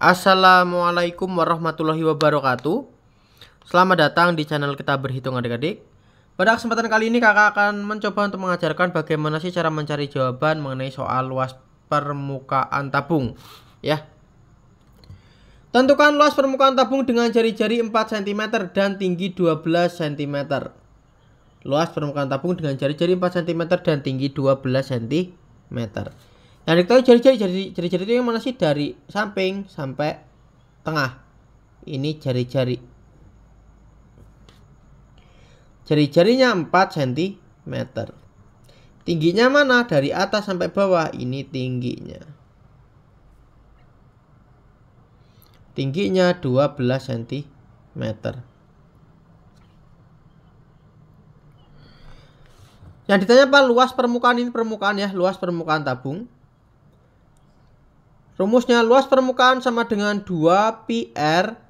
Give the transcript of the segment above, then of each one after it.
Assalamualaikum warahmatullahi wabarakatuh Selamat datang di channel kita berhitung adik-adik Pada kesempatan kali ini kakak akan mencoba untuk mengajarkan bagaimana sih cara mencari jawaban mengenai soal luas permukaan tabung Ya Tentukan luas permukaan tabung dengan jari-jari 4 cm dan tinggi 12 cm Luas permukaan tabung dengan jari-jari 4 cm dan tinggi 12 cm Nah, kita tahu jari-jari jari-jari itu yang mana sih dari samping sampai tengah. Ini jari-jari. Jari-jarinya 4 cm. Tingginya mana? Dari atas sampai bawah. Ini tingginya. Tingginya 12 cm. Yang ditanya apa? Luas permukaan ini permukaan ya, luas permukaan tabung. Rumusnya luas permukaan sama dengan 2PR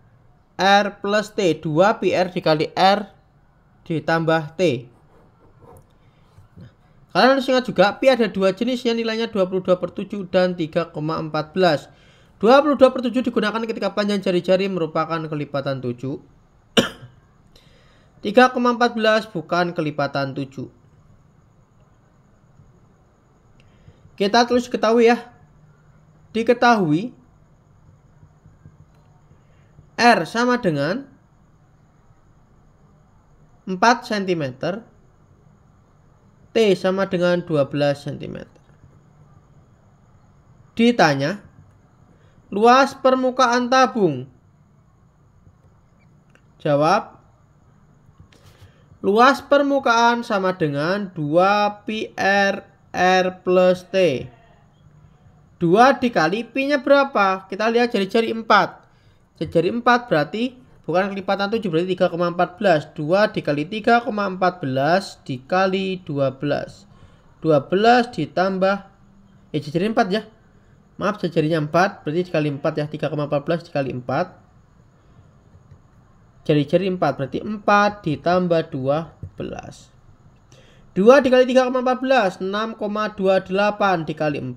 R plus T. 2PR dikali R ditambah T. Nah, kalian harus ingat juga Pi ada dua jenisnya nilainya 22 per 7 dan 3,14. 22 per 7 digunakan ketika panjang jari-jari merupakan kelipatan 7. 3,14 bukan kelipatan 7. Kita terus ketahui ya, diketahui R sama dengan 4 cm T sama dengan 12 cm ditanya luas permukaan tabung jawab Luas permukaan sama dengan 2 pi R R plus T. 2 dikali P-nya berapa? Kita lihat jari-jari 4. Jari-jari 4 berarti bukan kelipatan 7 berarti 3,14. 2 dikali 3,14 dikali 12. 12 ditambah eh jari 4 ya. Maaf jarinya 4 berarti dikali 4 ya 3,14 dikali 4. Jari-jari 4 berarti 4 ditambah 12. 2 dikali 3,14 6,28 dikali 4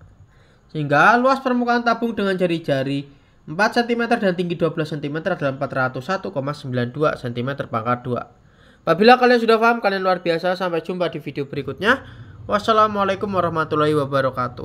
Sehingga luas permukaan tabung dengan jari-jari 4 cm dan tinggi 12 cm adalah 401,92 cm pangkat 2. Apabila kalian sudah paham, kalian luar biasa. Sampai jumpa di video berikutnya. Wassalamualaikum warahmatullahi wabarakatuh.